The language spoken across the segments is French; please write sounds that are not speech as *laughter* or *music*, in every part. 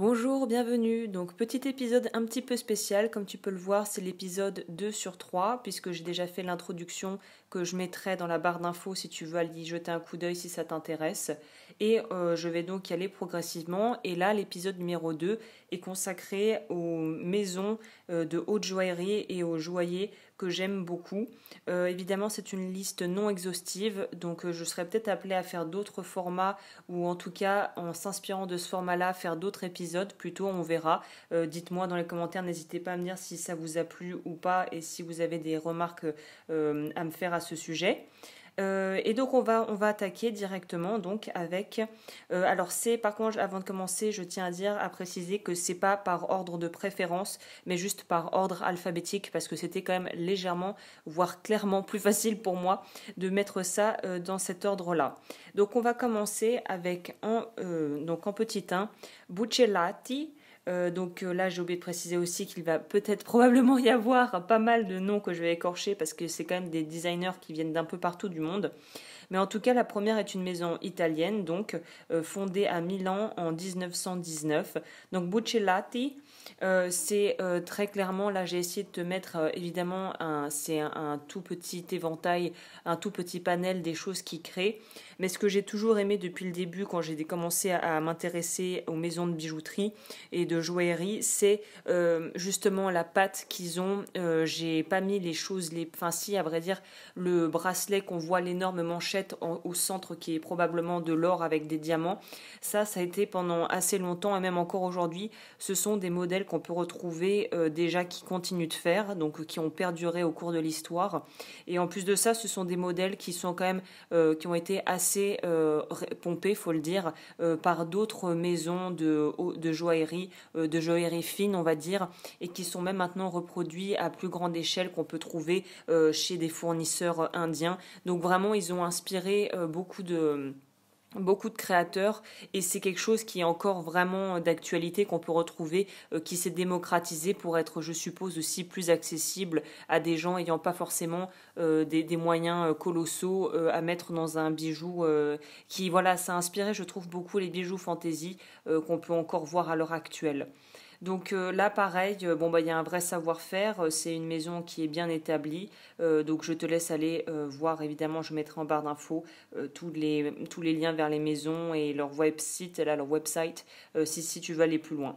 Bonjour, bienvenue. Donc petit épisode un petit peu spécial, comme tu peux le voir, c'est l'épisode 2 sur 3 puisque j'ai déjà fait l'introduction que je mettrai dans la barre d'infos si tu veux aller y jeter un coup d'œil si ça t'intéresse et euh, je vais donc y aller progressivement et là l'épisode numéro 2 est consacré aux maisons euh, de haute joaillerie et aux joailliers que j'aime beaucoup. Euh, évidemment, c'est une liste non exhaustive, donc euh, je serais peut-être appelée à faire d'autres formats, ou en tout cas, en s'inspirant de ce format-là, faire d'autres épisodes. Plutôt, on verra. Euh, dites-moi dans les commentaires, n'hésitez pas à me dire si ça vous a plu ou pas, et si vous avez des remarques à me faire à ce sujet. Euh, et donc on va, on va attaquer directement donc avec. Euh, alors c'est par contre avant de commencer, je tiens à dire à préciser que c'est pas par ordre de préférence, mais juste par ordre alphabétique parce que c'était quand même légèrement, voire clairement plus facile pour moi de mettre ça euh, dans cet ordre-là. Donc on va commencer avec en donc en petit 1, Buccellati, euh, donc euh, là, j'ai oublié de préciser aussi qu'il va peut-être *laughs* probablement y avoir pas mal de noms que je vais écorcher parce que c'est quand même des designers qui viennent d'un peu partout du monde. Mais en tout cas, la première est une maison italienne, donc euh, fondée à Milan en 1919. Donc Buccellati, euh, c'est euh, très clairement, là j'ai essayé de te mettre évidemment, c'est un, tout petit éventail, un tout petit panel des choses qui créent. Mais ce que j'ai toujours aimé depuis le début, quand j'ai commencé à, m'intéresser aux maisons de bijouterie et de joaillerie, c'est justement la patte qu'ils ont. j'ai pas mis les choses, les, enfin si, à vrai dire, le bracelet qu'on voit l'énorme manchette au centre qui est probablement de l'or avec des diamants. Ça, ça a été pendant assez longtemps et même encore aujourd'hui. Ce sont des modèles qu'on peut retrouver euh, déjà qui continuent de faire, donc qui ont perduré au cours de l'histoire. Et en plus de ça, ce sont des modèles qui sont quand même, euh, qui ont été assez euh, pompés, faut le dire, par d'autres maisons de, de joaillerie, de joaillerie fine, on va dire, et qui sont même maintenant reproduits à plus grande échelle qu'on peut trouver chez des fournisseurs indiens. Donc vraiment, ils ont inspiré inspiré euh, beaucoup de beaucoup de créateurs et c'est quelque chose qui est encore vraiment d'actualité qu'on peut retrouver euh, qui s'est démocratisé pour être je suppose aussi plus accessible à des gens ayant pas forcément euh, des, moyens colossaux à mettre dans un bijou qui voilà ça a inspiré je trouve beaucoup les bijoux fantasy qu'on peut encore voir à l'heure actuelle donc euh, là, pareil, euh, bon bah, il y a un vrai savoir-faire. Euh, c'est une maison qui est bien établie. donc je te laisse aller voir. Évidemment, je mettrai en barre d'infos tous les tous les liens vers les maisons et leur website, là leur website, si tu veux aller plus loin.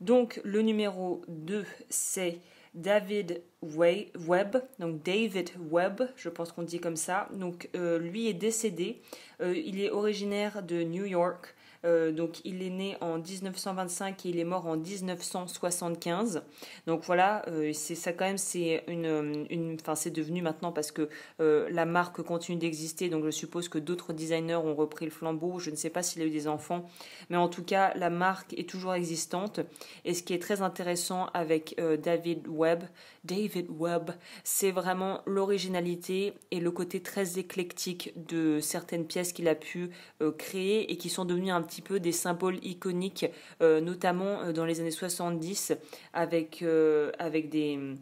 Donc le numéro 2, c'est David Webb, donc David Webb, je pense qu'on dit comme ça. Donc lui est décédé. il est originaire de New York. Euh, donc il est né en 1925 et il est mort en 1975. Donc voilà, euh, c'est ça quand même, c'est une, euh, une c'est devenu maintenant parce que la marque continue d'exister. Donc je suppose que d'autres designers ont repris le flambeau. Je ne sais pas s'il a eu des enfants, mais en tout cas la marque est toujours existante. Et ce qui est très intéressant avec David Webb, David Webb. C'est vraiment l'originalité et le côté très éclectique de certaines pièces qu'il a pu euh, créer et qui sont devenues un petit peu des symboles iconiques, euh, notamment euh, dans les années 70 avec, avec des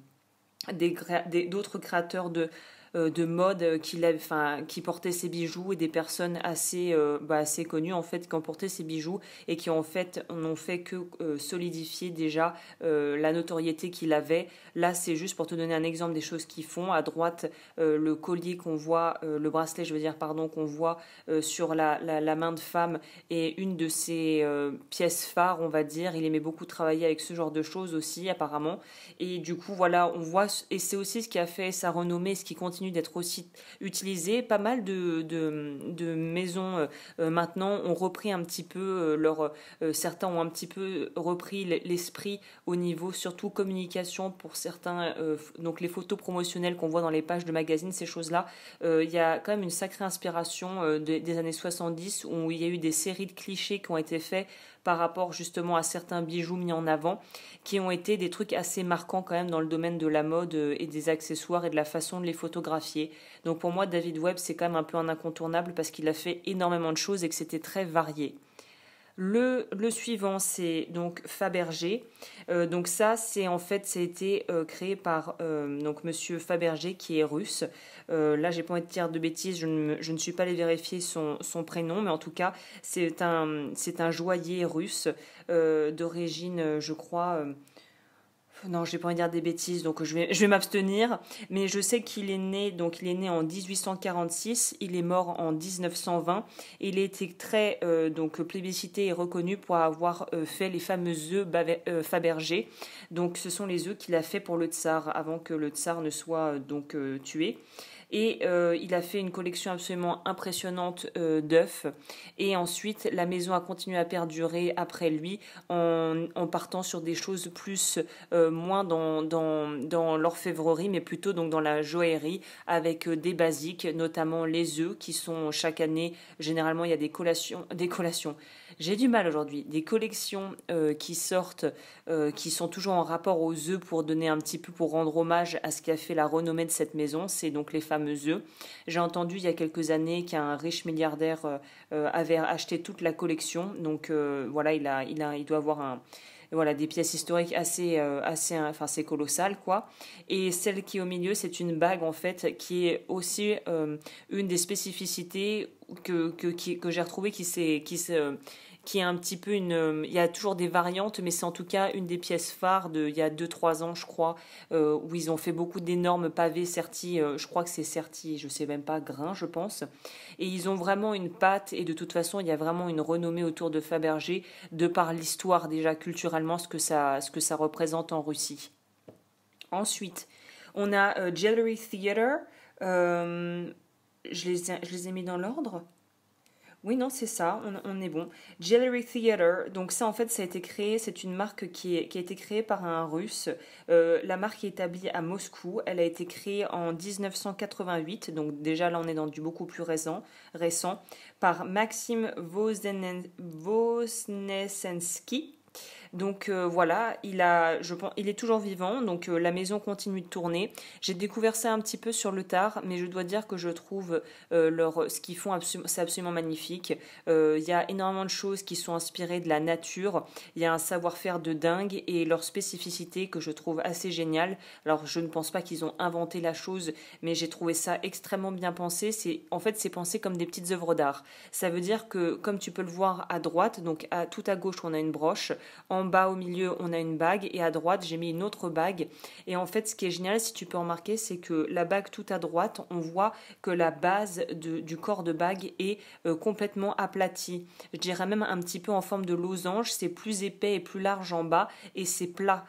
d'autres créateurs de euh, de mode qui, enfin, qui bijoux et des personnes assez, euh, bah, assez connues en fait qui ont porté ces bijoux et qui en fait n'ont fait que euh, solidifier déjà la notoriété qu'il avait. Là, c'est juste pour te donner un exemple des choses qu'ils font. À droite, le collier qu'on voit, le bracelet, je veux dire, pardon, qu'on voit sur la, main de femme et une de ses pièces phares, on va dire. Il aimait beaucoup travailler avec ce genre de choses aussi, apparemment. Et du coup, voilà, on voit, et c'est aussi ce qui a fait sa renommée, ce qui continue d'être aussi utilisé. Pas mal de, de, maisons euh, maintenant ont repris un petit peu euh, leur. Euh, certains ont un petit peu repris l'esprit au niveau surtout communication pour certains. donc les photos promotionnelles qu'on voit dans les pages de magazines, ces choses-là, il y a quand même une sacrée inspiration des, des années 70 où il y a eu des séries de clichés qui ont été faits par rapport justement à certains bijoux mis en avant qui ont été des trucs assez marquants quand même dans le domaine de la mode euh, et des accessoires et de la façon de les photographier. Donc pour moi David Webb c'est quand même un peu un incontournable parce qu'il a fait énormément de choses et que c'était très varié. Le, suivant, c'est donc Fabergé. Euh, donc ça, c'est en fait, a été euh, créé par euh, donc Monsieur Fabergé qui est russe. là, j'ai pas envie de dire de bêtises, je ne, suis pas allé vérifier son, son, prénom, mais en tout cas, c'est un, c'est un joaillier russe d'origine, je crois non, je vais pas envie dire des bêtises, donc je vais, m'abstenir. Mais je sais qu'il est né, donc il est né en 1846, il est mort en 1920. il a été très euh, donc plébiscité et reconnu pour avoir euh, fait les fameux œufs fabergés, euh, Fabergé. Donc ce sont les œufs qu'il a fait pour le tsar avant que le tsar ne soit donc tué. Et euh, il a fait une collection absolument impressionnante euh, d'œufs. Et ensuite, la maison a continué à perdurer après lui en, partant sur des choses plus, euh, moins dans, dans, dans l'orfèvrerie, mais plutôt donc dans la joaillerie avec des basiques, notamment les œufs qui sont chaque année, généralement il y a des collations, des collations j'ai du mal aujourd'hui. Des collections euh, qui sortent, euh, qui sont toujours en rapport aux œufs pour donner un petit peu, pour rendre hommage à ce qui a fait la renommée de cette maison, c'est donc les fameux œufs. J'ai entendu il y a quelques années qu'un riche milliardaire euh, avait acheté toute la collection, donc voilà, il, a, il, il doit avoir un, voilà, des pièces historiques assez, euh, assez, hein, enfin, c'est quoi. Et celle qui est au milieu, c'est une bague, en fait, qui est aussi euh, une des spécificités que, que, que j'ai retrouvées qui s'est euh, qui est un petit peu une. Euh, il y a toujours des variantes, mais c'est en tout cas une des pièces phares de, il y a 2-3 ans, je crois, euh, où ils ont fait beaucoup d'énormes pavés sertis euh, je crois que c'est Certi, je sais même pas, Grain, je pense. Et ils ont vraiment une patte, et de toute façon, il y a vraiment une renommée autour de Fabergé, de par l'histoire déjà culturellement, ce que, ça, représente en Russie. Ensuite, on a Jewelry Theater. je les ai mis dans l'ordre. Oui, non, c'est ça, on, est bon. Jewelry Theater, donc ça en fait, ça a été créé, c'est une marque qui, a été créée par un russe. Euh, la marque est établie à Moscou, elle a été créée en 1988, donc déjà là on est dans du beaucoup plus récent, récent par Maxime Vosnesensky. Donc euh, voilà, il, est toujours vivant, donc euh, la maison continue de tourner. J'ai découvert ça un petit peu sur le tard, mais je dois dire que je trouve euh, leur, ce qu'ils font, c'est absolument magnifique. Il y a énormément de choses qui sont inspirées de la nature, il y a un savoir-faire de dingue et leur spécificité que je trouve assez géniale. Alors je ne pense pas qu'ils ont inventé la chose, mais j'ai trouvé ça extrêmement bien pensé. C'est, en fait, c'est pensé comme des petites œuvres d'art. Ça veut dire que, comme tu peux le voir à droite, donc à, tout à gauche, on a une broche en bas au milieu, on a une bague et à droite, j'ai mis une autre bague. Et en fait, ce qui est génial, si tu peux remarquer, c'est que la bague tout à droite, on voit que la base du corps de bague est euh, complètement aplatie. Je dirais même un petit peu en forme de losange. C'est plus épais et plus large en bas et c'est plat.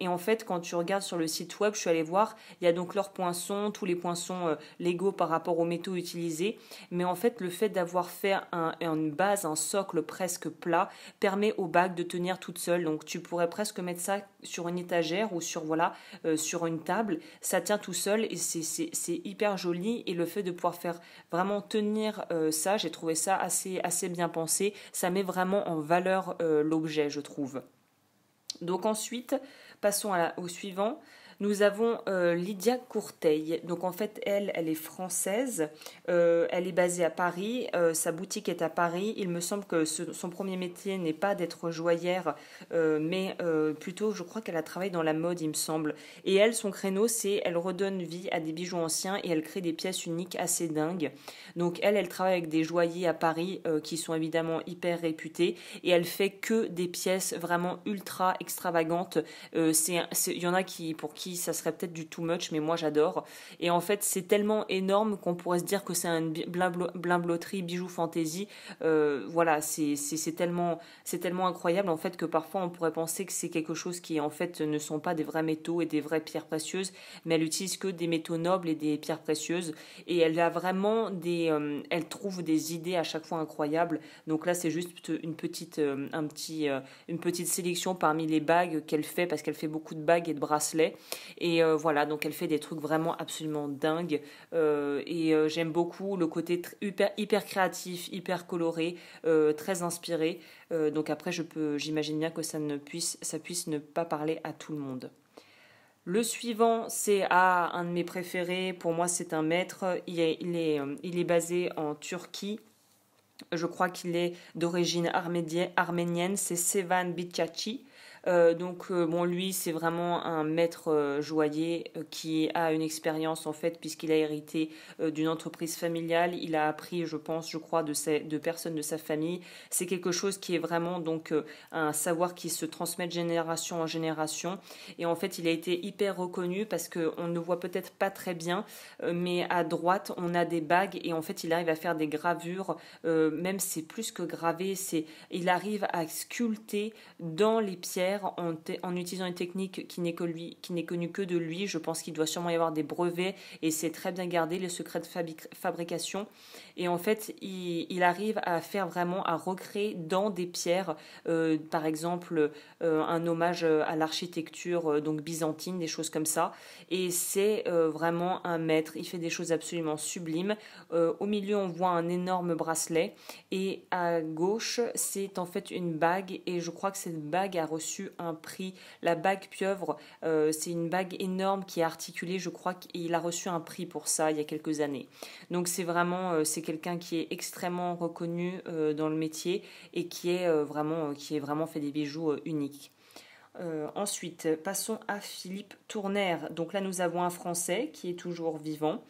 Et en fait, quand tu regardes sur le site web, je suis allée voir, il y a donc leurs poinçons, tous les poinçons euh, légaux par rapport aux métaux utilisés. Mais en fait, le fait d'avoir fait une base, un socle presque plat, permet aux bagues de tenir toutes seules donc tu pourrais presque mettre ça sur une étagère ou sur, voilà, euh, sur une table. Ça tient tout seul et c'est hyper joli. Et le fait de pouvoir faire vraiment tenir euh, ça, j'ai trouvé ça assez, assez bien pensé. Ça met vraiment en valeur euh, l'objet, je trouve. Donc ensuite, passons au suivant. Nous avons euh, Lydia Courteil. Donc en fait, elle, elle est française. Euh, elle est basée à Paris. Euh, sa boutique est à Paris. Il me semble que son premier métier n'est pas d'être joyeuse mais plutôt, je crois qu'elle a travaillé dans la mode, il me semble. Et elle, son créneau, c'est elle redonne vie à des bijoux anciens et elle crée des pièces uniques assez dingues. Donc elle, elle travaille avec des joailliers à Paris qui sont évidemment hyper réputés et elle fait que des pièces vraiment ultra extravagantes. Il y en a qui pour qui ça serait peut-être du too much, mais moi j'adore. Et en fait, c'est tellement énorme qu'on pourrait se dire que c'est une blimbloterie bijoux fantasy. Euh, voilà, c'est tellement, tellement incroyable en fait que parfois on pourrait penser que c'est quelque chose qui en fait ne sont pas des vrais métaux et des vraies pierres précieuses, mais elle utilise que des métaux nobles et des pierres précieuses. Et elle a vraiment des. Euh, elle trouve des idées à chaque fois incroyables. Donc là, c'est juste une petite, euh, un petit, une petite sélection parmi les bagues qu'elle fait parce qu'elle fait beaucoup de bagues et de bracelets. Et euh, voilà, donc elle fait des trucs vraiment absolument dingues. Euh, et euh, j'aime beaucoup le côté hyper, hyper créatif, hyper coloré, très inspiré. donc après, je peux, j'imagine bien que ça ne puisse, ça puisse ne pas parler à tout le monde. Le suivant, c'est un de mes préférés. Pour moi, c'est un maître. Il est, il est, basé en Turquie. Je crois qu'il est d'origine arménienne. C'est Sevan Bicaci. Euh, donc euh, bon, lui, c'est vraiment un maître euh, joaillier qui a une expérience en fait, puisqu'il a hérité d'une entreprise familiale. Il a appris, je pense, je crois, de, personnes de sa famille. C'est quelque chose qui est vraiment donc un savoir qui se transmet de génération en génération. Et en fait, il a été hyper reconnu parce qu'on ne voit peut-être pas très bien, mais à droite, on a des bagues et en fait, il arrive à faire des gravures. même c'est plus que gravé, c'est il arrive à sculpter dans les pierres en, utilisant une technique qui n'est qui n'est connue que de lui. Je pense qu'il doit sûrement y avoir des brevets et c'est très bien gardé les secrets de fabrication et en fait, il, arrive à faire vraiment, à recréer dans des pierres, euh, par exemple, euh, un hommage à l'architecture euh, donc byzantine, des choses comme ça. Et c'est vraiment un maître. Il fait des choses absolument sublimes. au milieu, on voit un énorme bracelet. Et à gauche, c'est en fait une bague. Et je crois que cette bague a reçu un prix. La bague pieuvre, c'est une bague énorme qui est articulée. Je crois qu'il a reçu un prix pour ça il y a quelques années. Donc c'est vraiment c'est quelqu'un qui est extrêmement reconnu euh, dans le métier et qui est euh, vraiment euh, qui est vraiment fait des bijoux uniques. ensuite, passons à Philippe Tournaire. Donc là, nous avons un Français qui est toujours vivant,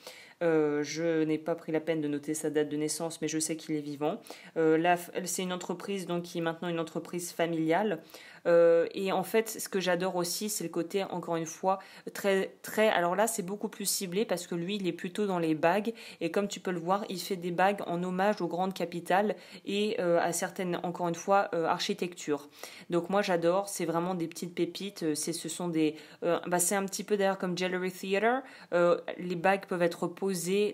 euh, je n'ai pas pris la peine de noter sa date de naissance, mais je sais qu'il est vivant. Euh, c'est une entreprise donc qui est maintenant une entreprise familiale. Euh, et en fait, ce que j'adore aussi, c'est le côté, encore une fois, très, très. Alors là, c'est beaucoup plus ciblé parce que lui, il est plutôt dans les bagues. Et comme tu peux le voir, il fait des bagues en hommage aux grandes capitales et à certaines, encore une fois, architecture. architectures. Donc moi, j'adore. C'est vraiment des petites pépites. C'est, ce sont des. Bah, c'est un petit peu d'ailleurs comme Jewelry Theater. les bagues peuvent être posées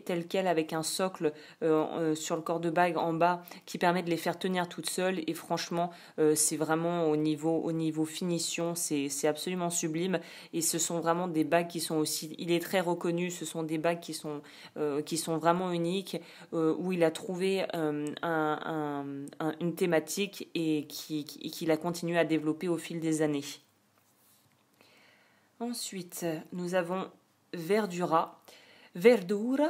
tel telles avec un socle euh, euh, sur le corps de bague en bas qui permet de les faire tenir toutes seules. Et franchement, euh, c'est vraiment au niveau, au niveau finition, c'est absolument sublime. Et ce sont vraiment des bagues qui sont aussi, il est très reconnu, ce sont des bagues qui sont, qui sont vraiment uniques, où il a trouvé une thématique et qu'il a continué à développer au fil des années. Ensuite, nous avons Verdura. Verdura.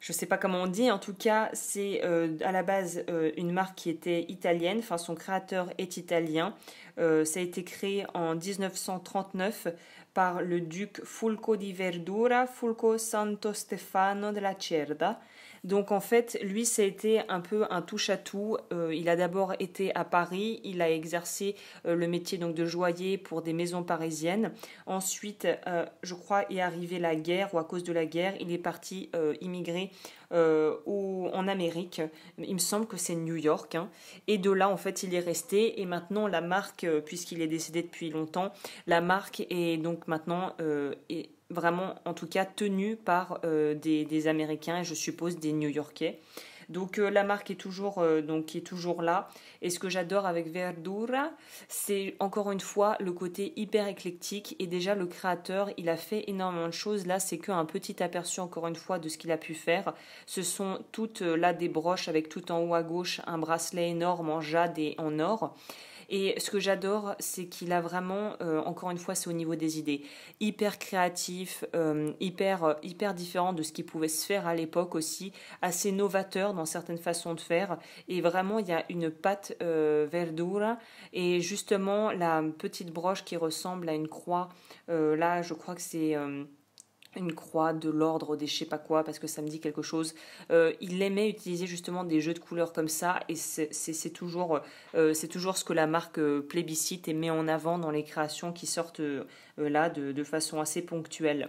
Je ne sais pas comment on dit, en tout cas, c'est euh, à la base euh, une marque qui était italienne, enfin son créateur est italien. Euh, ça a été créé en 1939 par le duc Fulco di Verdura, Fulco Santo Stefano della Cerda. Donc en fait, lui, ça a été un peu un touche-à-tout. Euh, il a d'abord été à Paris, il a exercé euh, le métier donc de joaillier pour des maisons parisiennes. Ensuite, euh, je crois, est arrivée la guerre ou à cause de la guerre, il est parti immigrer euh, ou en Amérique. Il me semble que c'est New York. Hein. Et de là, en fait, il est resté. Et maintenant, la marque, euh, puisqu'il est décédé depuis longtemps, la marque est donc maintenant euh, vraiment, en tout cas, tenue par des, des, Américains et je suppose des New Yorkais. Donc euh, la marque est toujours, euh, donc, est toujours là. Et ce que j'adore avec Verdura, c'est encore une fois le côté hyper éclectique. Et déjà, le créateur, il a fait énormément de choses. Là, c'est qu'un petit aperçu, encore une fois, de ce qu'il a pu faire. Ce sont toutes euh, là des broches avec tout en haut à gauche un bracelet énorme en jade et en or. Et ce que j'adore, c'est qu'il a vraiment, euh, encore une fois, c'est au niveau des idées, hyper créatif, euh, hyper, euh, hyper différent de ce qui pouvait se faire à l'époque aussi, assez novateur dans certaines façons de faire. Et vraiment, il y a une pâte verdure et justement la petite broche qui ressemble à une croix. là, je crois que c'est une croix de l'ordre des je sais pas quoi parce que ça me dit quelque chose. Euh, il aimait utiliser justement des jeux de couleurs comme ça et c'est toujours, euh, toujours ce que la marque euh, plébiscite et met en avant dans les créations qui sortent là de, façon assez ponctuelle.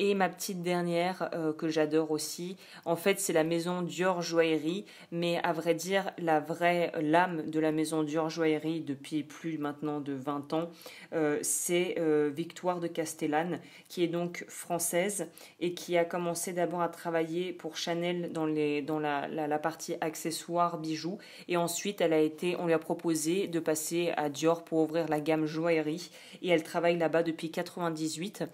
Et ma petite dernière euh, que j'adore aussi, en fait c'est la maison Dior Joaillerie, mais à vrai dire la vraie lame de la maison Dior Joaillerie depuis plus maintenant de 20 ans, euh, c'est euh, Victoire de Castellane, qui est donc française et qui a commencé d'abord à travailler pour Chanel dans, les, dans la, la, partie accessoires, bijoux, et ensuite elle a été, on lui a proposé de passer à Dior pour ouvrir la gamme joaillerie, et elle travaille là-bas depuis 98.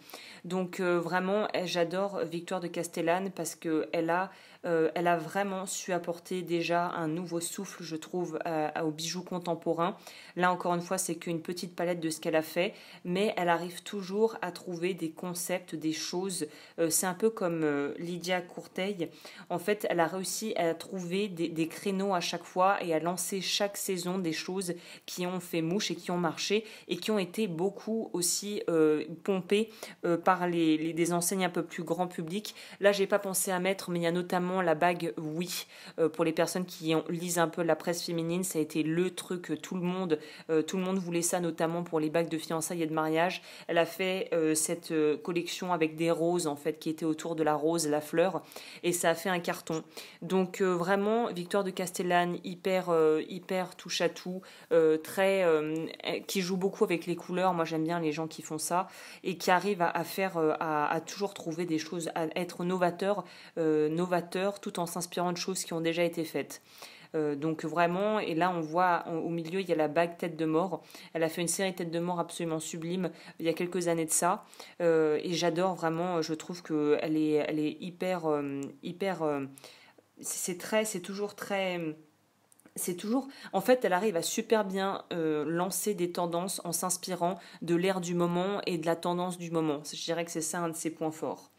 Donc vraiment eh, j'adore Victoire de Castellane parce qu'elle a euh, elle a vraiment su apporter déjà un nouveau souffle, je trouve, euh, aux bijoux contemporains. Là, encore une fois, c'est qu'une petite palette de ce qu'elle a fait, mais elle arrive toujours à trouver des concepts, des choses. Euh, c'est un peu comme Lydia Courteil. En fait, elle a réussi à trouver des, créneaux à chaque fois et à lancer chaque saison des choses qui ont fait mouche et qui ont marché et qui ont été beaucoup aussi pompées par des enseignes un peu plus grand public. Là, j'ai pas pensé à mettre, mais il y a notamment la bague oui. Euh, pour les personnes qui lisent un peu la presse féminine, ça a été le truc, euh, tout le monde, euh, tout le monde voulait ça, notamment pour les bagues de fiançailles et de mariage. Elle a fait cette collection avec des roses, en fait, qui était autour de la rose, la fleur, et ça a fait un carton. Donc vraiment, Victoire de Castellane, hyper, hyper touche à tout, très, eh, qui joue beaucoup avec les couleurs. Moi, j'aime bien les gens qui font ça et qui arrivent à, faire, à, toujours trouver des choses, à être novateur, novateur tout en s'inspirant de choses qui ont déjà été faites. Euh, donc vraiment, et là on voit au milieu, il y a la bague Tête de mort. Elle a fait une série Tête de mort absolument sublime il y a quelques années de ça. Euh, et j'adore vraiment, euh, je trouve qu'elle est, elle est hyper... hyper c'est très, c'est toujours très c'est toujours, en fait, elle arrive à super bien lancer des tendances en s'inspirant de l'ère du moment et de la tendance du moment. Je dirais que c'est ça un de ses points forts.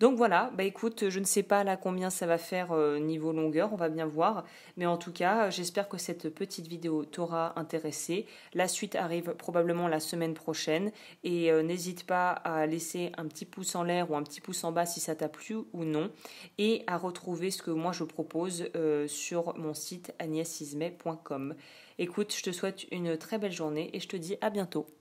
Donc voilà, bah écoute, je ne sais pas là combien ça va faire euh, niveau longueur, on va bien voir. Mais en tout cas, euh, j'espère que cette petite vidéo t'aura intéressé. La suite arrive probablement la semaine prochaine. Et euh, n'hésite pas à laisser un petit pouce en l'air ou un petit pouce en bas si ça t'a plu ou non. Et à retrouver ce que moi je propose sur mon site agnèsismet.com. Écoute, je te souhaite une très belle journée et je te dis à bientôt.